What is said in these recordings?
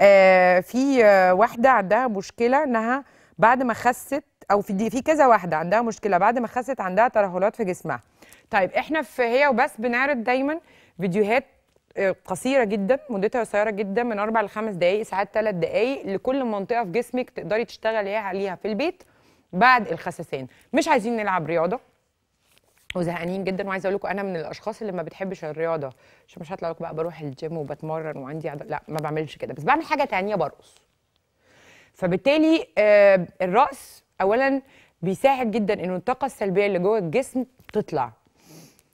آه، في آه، واحده عندها مشكله انها بعد ما خست او في في كذا واحده عندها مشكله بعد ما خست عندها ترهلات في جسمها طيب احنا في هي وبس بنعرض دايما فيديوهات آه، قصيره جدا مدتها قصيره جدا من اربع لخمس دقائق ساعات ثلاث دقائق لكل منطقه في جسمك تقدري تشتغلي عليها في البيت بعد الخسسان مش عايزين نلعب رياضه وزهقانين جدا وعايزه اقول لكم انا من الاشخاص اللي ما بتحبش الرياضه عشان مش هطلع لكم بقى بروح الجيم وبتمرن وعندي عضل. لا ما بعملش كده بس بعمل حاجه تانية برقص فبالتالي آه الرقص اولا بيساعد جدا انه الطاقه السلبيه اللي جوه الجسم تطلع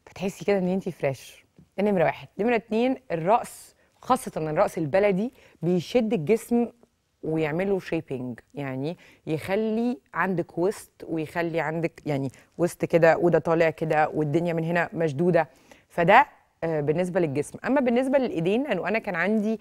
فتحسي كده ان انت فريش ده نمره واحد نمره اتنين الرقص خاصه الرقص البلدي بيشد الجسم ويعملوا شيبينج يعني يخلي عندك وسط ويخلي عندك يعني وسط كده وده طالع كده والدنيا من هنا مشدوده فده آه، بالنسبه للجسم اما بالنسبه للايدين لانه انا كان عندي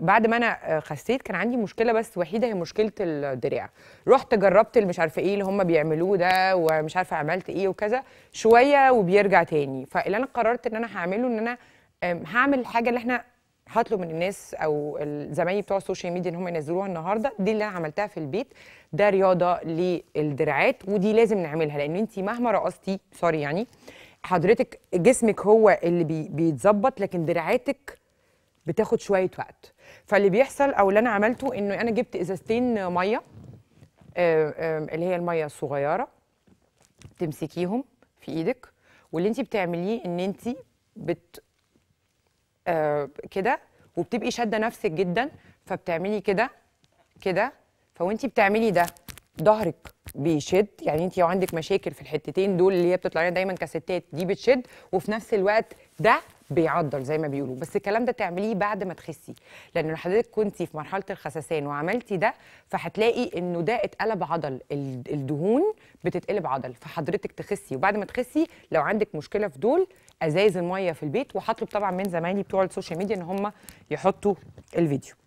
بعد ما انا آه، خسيت كان عندي مشكله بس وحيده هي مشكله الدراع رحت جربت المش عارفه ايه اللي هم بيعملوه ده ومش عارفه عملت ايه وكذا شويه وبيرجع تاني فاللي انا قررت ان انا هعمله ان انا هعمل الحاجه اللي احنا هطلب من الناس او زمايلي بتوع السوشيال ميديا ان هم ينزلوها النهارده دي اللي انا عملتها في البيت ده رياضه للدراعات ودي لازم نعملها لان انت مهما رقصتي سوري يعني حضرتك جسمك هو اللي بيتظبط لكن دراعاتك بتاخد شويه وقت فاللي بيحصل او اللي انا عملته انه انا جبت ازازتين ميه آه، آه، اللي هي الميه الصغيره تمسكيهم في ايدك واللي انت بتعمليه ان انت بت آه، كده وبتبقي شاده نفسك جدا فبتعملي كده كده فوانت بتعملي ده ظهرك بيشد يعني انت لو عندك مشاكل في الحتتين دول اللي هي بتطلع لنا دايما كستات دي بتشد وفي نفس الوقت ده بيعضل زي ما بيقولوا بس الكلام ده تعمليه بعد ما تخسي لان لو حضرتك كنتي في مرحله الخسسان وعملتي ده فهتلاقي انه ده اتقلب عضل الدهون بتتقلب عضل فحضرتك تخسي وبعد ما تخسي لو عندك مشكله في دول ازايز الميه في البيت وهطلب طبعا من زمايلي بتوع السوشيال ميديا ان هم يحطوا الفيديو